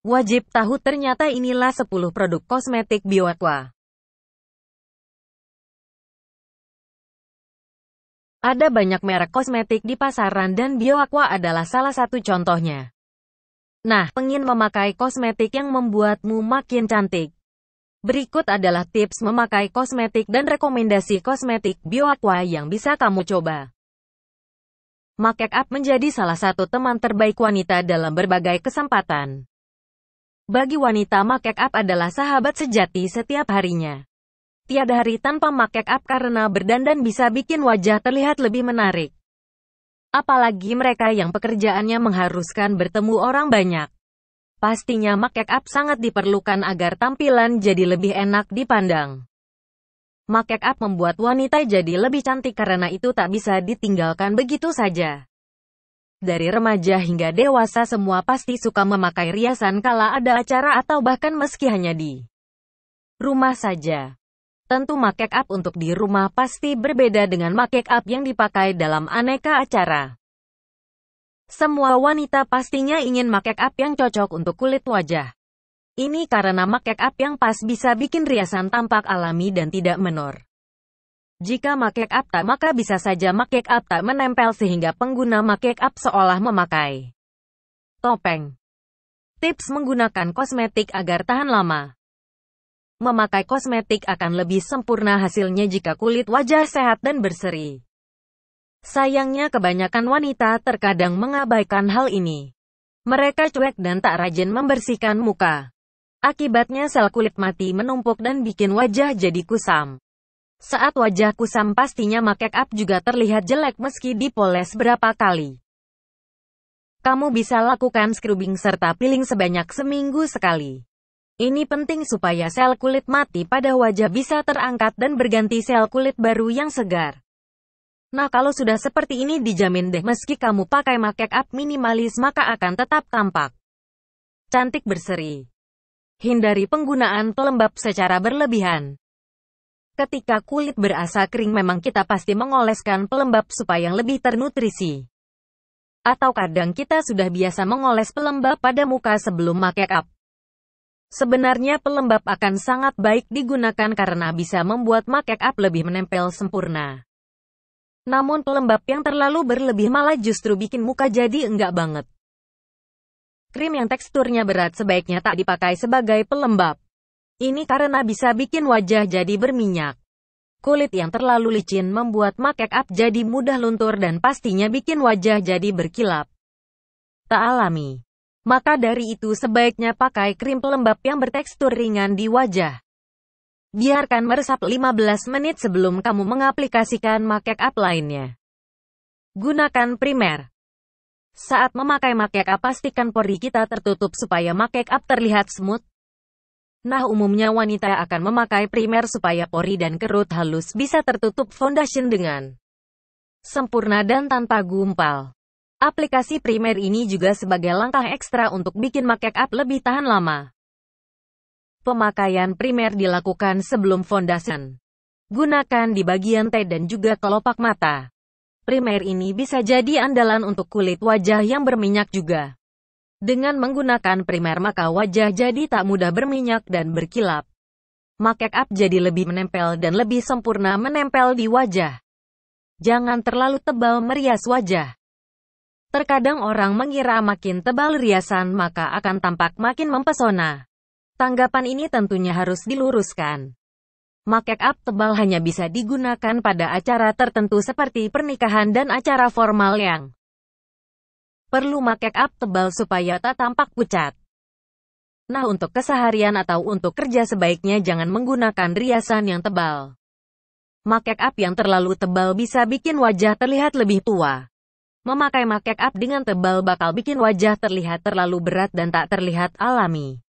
Wajib tahu ternyata inilah 10 produk kosmetik Bioaqua. Ada banyak merek kosmetik di pasaran dan Bioaqua adalah salah satu contohnya. Nah, pengin memakai kosmetik yang membuatmu makin cantik. Berikut adalah tips memakai kosmetik dan rekomendasi kosmetik Bioaqua yang bisa kamu coba. Make up menjadi salah satu teman terbaik wanita dalam berbagai kesempatan. Bagi wanita make up adalah sahabat sejati setiap harinya. Tiada hari tanpa make up karena berdandan bisa bikin wajah terlihat lebih menarik. Apalagi mereka yang pekerjaannya mengharuskan bertemu orang banyak. Pastinya make up sangat diperlukan agar tampilan jadi lebih enak dipandang. Make up membuat wanita jadi lebih cantik karena itu tak bisa ditinggalkan begitu saja. Dari remaja hingga dewasa semua pasti suka memakai riasan kala ada acara atau bahkan meski hanya di rumah saja. Tentu make up untuk di rumah pasti berbeda dengan make up yang dipakai dalam aneka acara. Semua wanita pastinya ingin make up yang cocok untuk kulit wajah. Ini karena make up yang pas bisa bikin riasan tampak alami dan tidak menor. Jika make up tak maka bisa saja make up tak menempel sehingga pengguna make up seolah memakai topeng. Tips menggunakan kosmetik agar tahan lama. Memakai kosmetik akan lebih sempurna hasilnya jika kulit wajah sehat dan berseri. Sayangnya kebanyakan wanita terkadang mengabaikan hal ini. Mereka cuek dan tak rajin membersihkan muka. Akibatnya sel kulit mati menumpuk dan bikin wajah jadi kusam. Saat wajah kusam pastinya make up juga terlihat jelek meski dipoles berapa kali. Kamu bisa lakukan scrubbing serta peeling sebanyak seminggu sekali. Ini penting supaya sel kulit mati pada wajah bisa terangkat dan berganti sel kulit baru yang segar. Nah kalau sudah seperti ini dijamin deh meski kamu pakai make up minimalis maka akan tetap tampak cantik berseri. Hindari penggunaan pelembab secara berlebihan. Ketika kulit berasa kering memang kita pasti mengoleskan pelembab supaya lebih ternutrisi. Atau kadang kita sudah biasa mengoles pelembab pada muka sebelum make up. Sebenarnya pelembab akan sangat baik digunakan karena bisa membuat make up lebih menempel sempurna. Namun pelembab yang terlalu berlebih malah justru bikin muka jadi enggak banget. Krim yang teksturnya berat sebaiknya tak dipakai sebagai pelembab. Ini karena bisa bikin wajah jadi berminyak. Kulit yang terlalu licin membuat make up jadi mudah luntur dan pastinya bikin wajah jadi berkilap. Tak alami. Maka dari itu sebaiknya pakai krim pelembab yang bertekstur ringan di wajah. Biarkan meresap 15 menit sebelum kamu mengaplikasikan make up lainnya. Gunakan primer. Saat memakai make up pastikan pori kita tertutup supaya make up terlihat smooth, Nah umumnya wanita akan memakai primer supaya pori dan kerut halus bisa tertutup foundation dengan sempurna dan tanpa gumpal. Aplikasi primer ini juga sebagai langkah ekstra untuk bikin make up lebih tahan lama. Pemakaian primer dilakukan sebelum foundation. Gunakan di bagian T dan juga kelopak mata. Primer ini bisa jadi andalan untuk kulit wajah yang berminyak juga. Dengan menggunakan primer maka wajah jadi tak mudah berminyak dan berkilap. make up jadi lebih menempel dan lebih sempurna menempel di wajah. Jangan terlalu tebal merias wajah. Terkadang orang mengira makin tebal riasan maka akan tampak makin mempesona. Tanggapan ini tentunya harus diluruskan. Make up tebal hanya bisa digunakan pada acara tertentu seperti pernikahan dan acara formal yang Perlu make up tebal supaya tak tampak pucat. Nah untuk keseharian atau untuk kerja sebaiknya jangan menggunakan riasan yang tebal. Make up yang terlalu tebal bisa bikin wajah terlihat lebih tua. Memakai make up dengan tebal bakal bikin wajah terlihat terlalu berat dan tak terlihat alami.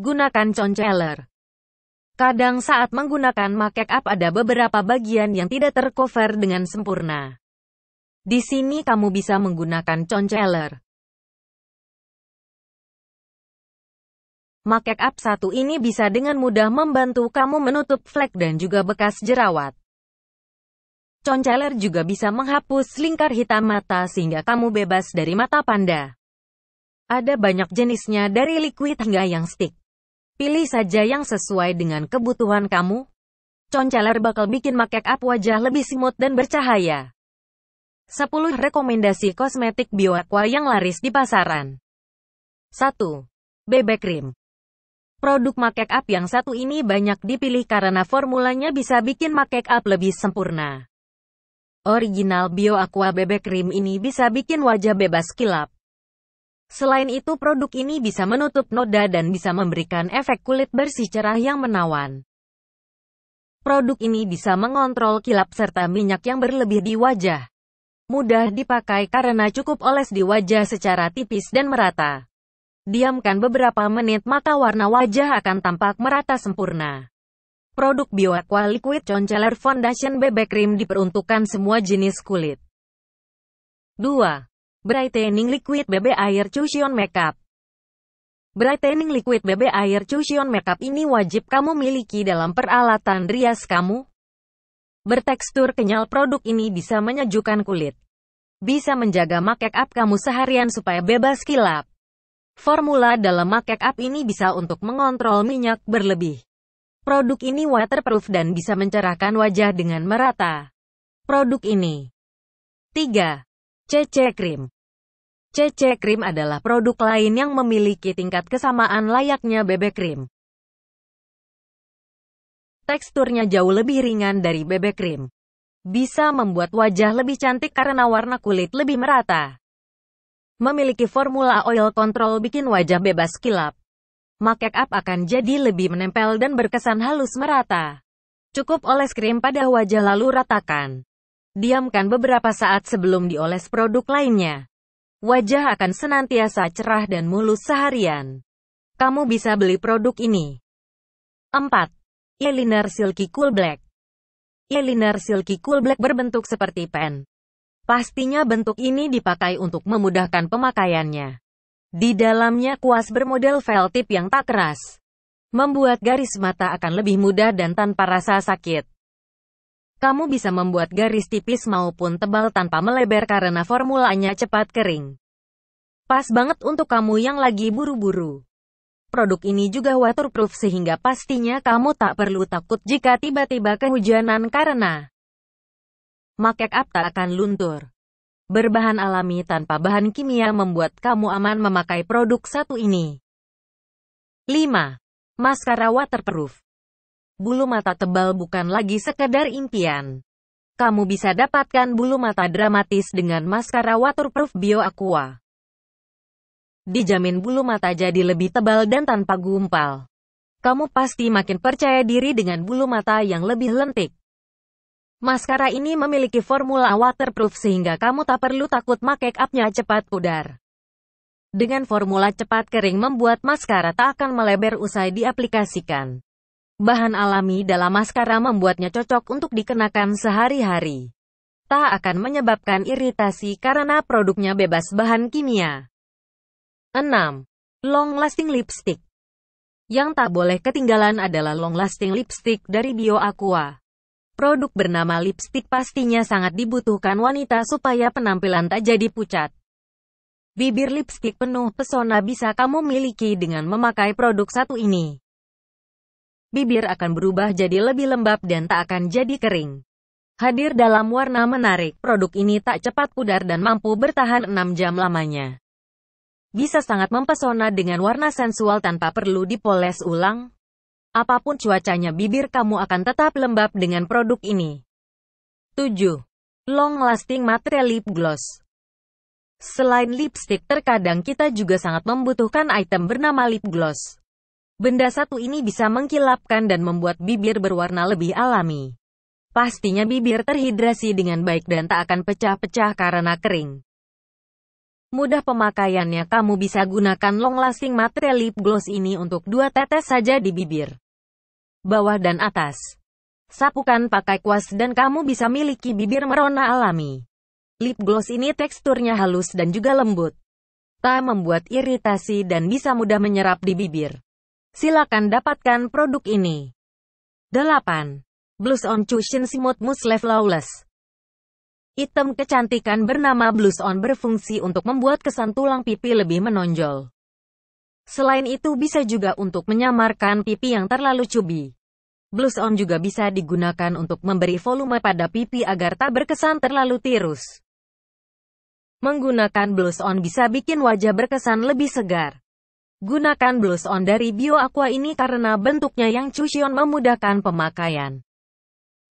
Gunakan concealer. Kadang saat menggunakan make up ada beberapa bagian yang tidak tercover dengan sempurna. Di sini kamu bisa menggunakan concealer. Make up satu ini bisa dengan mudah membantu kamu menutup flek dan juga bekas jerawat. Concealer juga bisa menghapus lingkar hitam mata sehingga kamu bebas dari mata panda. Ada banyak jenisnya dari liquid hingga yang stick. Pilih saja yang sesuai dengan kebutuhan kamu. Concealer bakal bikin make up wajah lebih smooth dan bercahaya. 10 rekomendasi kosmetik bioaqua yang laris di pasaran. 1. BB cream. Produk make up yang satu ini banyak dipilih karena formulanya bisa bikin make up lebih sempurna. Original bioaqua BB cream ini bisa bikin wajah bebas kilap. Selain itu produk ini bisa menutup noda dan bisa memberikan efek kulit bersih cerah yang menawan. Produk ini bisa mengontrol kilap serta minyak yang berlebih di wajah. Mudah dipakai karena cukup oles di wajah secara tipis dan merata. Diamkan beberapa menit maka warna wajah akan tampak merata sempurna. Produk Bioaqua Liquid Concealer Foundation BB Cream diperuntukkan semua jenis kulit. 2. Brightening Liquid BB Air Cushion Makeup Brightening Liquid BB Air Cushion Makeup ini wajib kamu miliki dalam peralatan rias kamu, Bertekstur kenyal produk ini bisa menyejukkan kulit. Bisa menjaga make up kamu seharian supaya bebas kilap. Formula dalam make up ini bisa untuk mengontrol minyak berlebih. Produk ini waterproof dan bisa mencerahkan wajah dengan merata. Produk ini 3. CC Cream CC Cream adalah produk lain yang memiliki tingkat kesamaan layaknya BB Cream. Teksturnya jauh lebih ringan dari bebek krim. Bisa membuat wajah lebih cantik karena warna kulit lebih merata. Memiliki formula oil control bikin wajah bebas kilap. Make up akan jadi lebih menempel dan berkesan halus merata. Cukup oles krim pada wajah lalu ratakan. Diamkan beberapa saat sebelum dioles produk lainnya. Wajah akan senantiasa cerah dan mulus seharian. Kamu bisa beli produk ini. 4. Eyeliner Silky Cool Black Eyeliner Silky Cool Black berbentuk seperti pen. Pastinya bentuk ini dipakai untuk memudahkan pemakaiannya. Di dalamnya kuas bermodel felt tip yang tak keras. Membuat garis mata akan lebih mudah dan tanpa rasa sakit. Kamu bisa membuat garis tipis maupun tebal tanpa melebar karena formulanya cepat kering. Pas banget untuk kamu yang lagi buru-buru. Produk ini juga waterproof sehingga pastinya kamu tak perlu takut jika tiba-tiba kehujanan karena make up tak akan luntur. Berbahan alami tanpa bahan kimia membuat kamu aman memakai produk satu ini. 5. Maskara waterproof. Bulu mata tebal bukan lagi sekedar impian. Kamu bisa dapatkan bulu mata dramatis dengan maskara waterproof Bio Aqua dijamin bulu mata jadi lebih tebal dan tanpa gumpal. Kamu pasti makin percaya diri dengan bulu mata yang lebih lentik. Maskara ini memiliki formula waterproof sehingga kamu tak perlu takut make upnya cepat pudar. Dengan formula cepat kering membuat maskara tak akan melebar usai diaplikasikan. Bahan alami dalam maskara membuatnya cocok untuk dikenakan sehari-hari. Tak akan menyebabkan iritasi karena produknya bebas bahan kimia. 6. Long Lasting Lipstick Yang tak boleh ketinggalan adalah long lasting lipstick dari Bio Aqua. Produk bernama lipstick pastinya sangat dibutuhkan wanita supaya penampilan tak jadi pucat. Bibir lipstick penuh pesona bisa kamu miliki dengan memakai produk satu ini. Bibir akan berubah jadi lebih lembab dan tak akan jadi kering. Hadir dalam warna menarik, produk ini tak cepat pudar dan mampu bertahan 6 jam lamanya bisa sangat mempesona dengan warna sensual tanpa perlu dipoles ulang. Apapun cuacanya bibir kamu akan tetap lembab dengan produk ini. 7. Long Lasting Matte Lip Gloss Selain lipstick terkadang kita juga sangat membutuhkan item bernama lip gloss. Benda satu ini bisa mengkilapkan dan membuat bibir berwarna lebih alami. Pastinya bibir terhidrasi dengan baik dan tak akan pecah-pecah karena kering. Mudah pemakaiannya kamu bisa gunakan long lasting matte lip gloss ini untuk dua tetes saja di bibir. Bawah dan atas. Sapukan pakai kuas dan kamu bisa miliki bibir merona alami. Lip gloss ini teksturnya halus dan juga lembut. Tak membuat iritasi dan bisa mudah menyerap di bibir. Silakan dapatkan produk ini. 8. Blush on Cushion Smooth Mousse Flawless Item kecantikan bernama Blues On berfungsi untuk membuat kesan tulang pipi lebih menonjol. Selain itu bisa juga untuk menyamarkan pipi yang terlalu cubi. Blues On juga bisa digunakan untuk memberi volume pada pipi agar tak berkesan terlalu tirus. Menggunakan Blues On bisa bikin wajah berkesan lebih segar. Gunakan Blues On dari Bio Aqua ini karena bentuknya yang cushion memudahkan pemakaian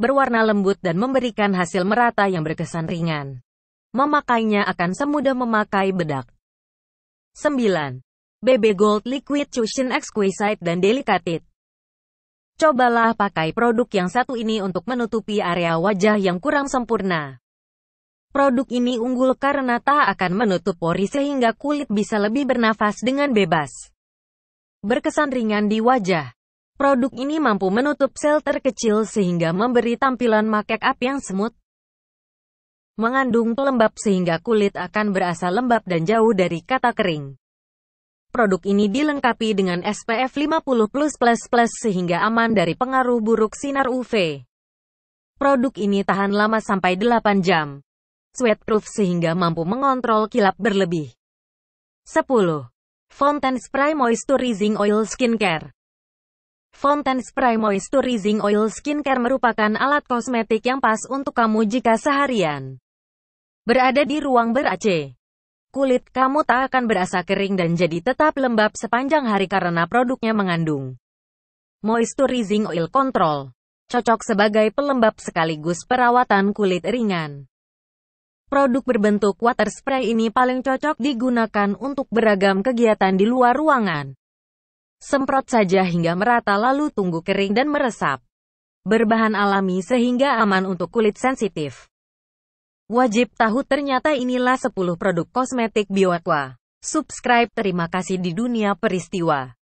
berwarna lembut dan memberikan hasil merata yang berkesan ringan. Memakainya akan semudah memakai bedak. 9. BB Gold Liquid Cushion Exquisite dan Delicate. Cobalah pakai produk yang satu ini untuk menutupi area wajah yang kurang sempurna. Produk ini unggul karena tak akan menutup pori sehingga kulit bisa lebih bernafas dengan bebas. Berkesan ringan di wajah. Produk ini mampu menutup sel terkecil sehingga memberi tampilan makek up yang semut. Mengandung pelembab sehingga kulit akan berasa lembab dan jauh dari kata kering. Produk ini dilengkapi dengan SPF 50+++ plus sehingga aman dari pengaruh buruk sinar UV. Produk ini tahan lama sampai 8 jam. Sweatproof sehingga mampu mengontrol kilap berlebih. 10. Fountain Spray Moisturizing Oil Skincare Fountain Spray Moisturizing Oil Skincare merupakan alat kosmetik yang pas untuk kamu jika seharian berada di ruang ber-AC. Kulit kamu tak akan berasa kering dan jadi tetap lembab sepanjang hari karena produknya mengandung Moisturizing Oil Control. Cocok sebagai pelembab sekaligus perawatan kulit ringan. Produk berbentuk water spray ini paling cocok digunakan untuk beragam kegiatan di luar ruangan. Semprot saja hingga merata lalu tunggu kering dan meresap. Berbahan alami sehingga aman untuk kulit sensitif. Wajib tahu ternyata inilah 10 produk kosmetik Bioaqua. Subscribe terima kasih di dunia peristiwa.